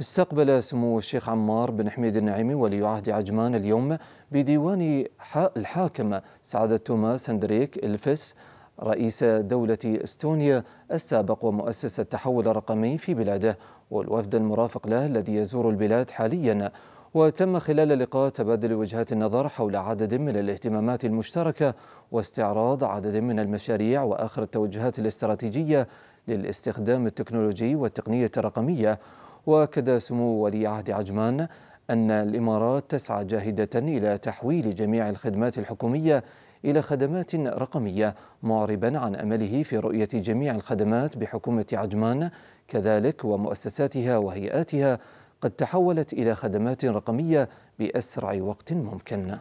استقبل سمو الشيخ عمار بن حميد النعيمي ولي عهد عجمان اليوم بديوان الحاكم سعادة توماس هندريك الفس رئيس دولة استونيا السابق ومؤسس التحول الرقمي في بلاده والوفد المرافق له الذي يزور البلاد حاليا وتم خلال اللقاء تبادل وجهات النظر حول عدد من الاهتمامات المشتركة واستعراض عدد من المشاريع وآخر التوجهات الاستراتيجية للاستخدام التكنولوجي والتقنية الرقمية واكد سمو ولي عهد عجمان أن الإمارات تسعى جاهدة إلى تحويل جميع الخدمات الحكومية إلى خدمات رقمية معربا عن أمله في رؤية جميع الخدمات بحكومة عجمان كذلك ومؤسساتها وهيئاتها قد تحولت إلى خدمات رقمية بأسرع وقت ممكن